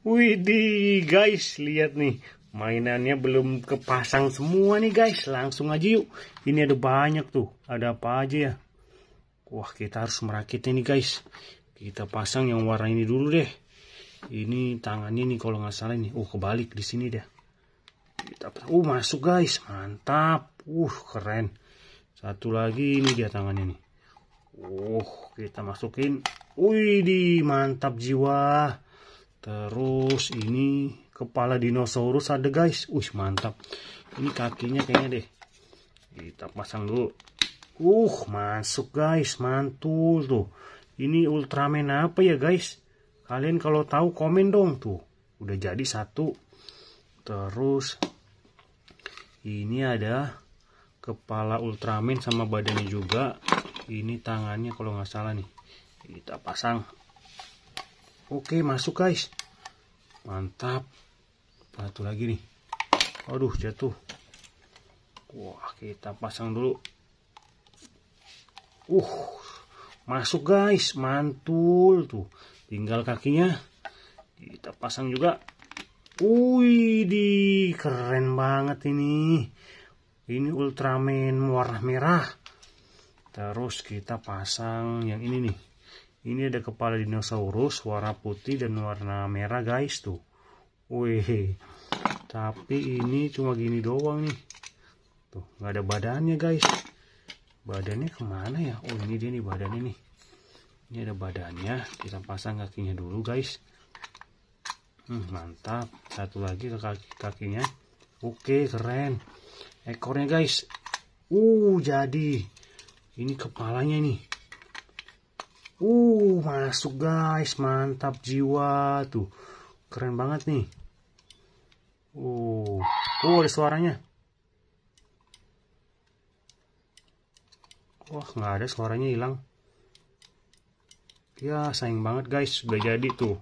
Widih guys, lihat nih mainannya belum kepasang semua nih guys. Langsung aja yuk. Ini ada banyak tuh. Ada apa aja ya? Wah kita harus merakitnya nih guys. Kita pasang yang warna ini dulu deh. Ini tangannya nih kalau nggak salah nih. Oh kebalik di sini deh. Kita, oh masuk guys, mantap. Uh keren. Satu lagi ini dia tangannya nih. Uh kita masukin. Wih mantap jiwa terus ini kepala dinosaurus ada guys Wih mantap ini kakinya kayaknya deh kita pasang dulu uh masuk guys mantul tuh ini ultraman apa ya guys kalian kalau tahu komen dong tuh udah jadi satu terus ini ada kepala ultraman sama badannya juga ini tangannya kalau nggak salah nih kita pasang Oke masuk guys Mantap Satu lagi nih Aduh jatuh Wah kita pasang dulu Uh Masuk guys Mantul tuh Tinggal kakinya Kita pasang juga Wih di Keren banget ini Ini Ultraman warna merah Terus kita pasang yang ini nih ini ada kepala dinosaurus warna putih dan warna merah guys tuh. Wih. Tapi ini cuma gini doang nih. Tuh, nggak ada badannya guys. Badannya kemana ya? Oh ini dia nih badannya nih. Ini ada badannya. Kita pasang kakinya dulu guys. Hmm, mantap. Satu lagi ke kaki kakinya. Oke keren. Ekornya guys. Uh jadi ini kepalanya nih Uh, masuk guys, mantap jiwa tuh. Keren banget nih. Uh, oh ada suaranya. Wah, nggak ada suaranya hilang. Ya, sayang banget guys, udah jadi tuh.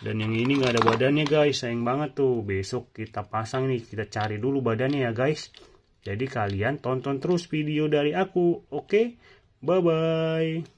Dan yang ini nggak ada badannya guys, sayang banget tuh. Besok kita pasang nih, kita cari dulu badannya ya guys. Jadi kalian tonton terus video dari aku, oke? Okay? Bye-bye.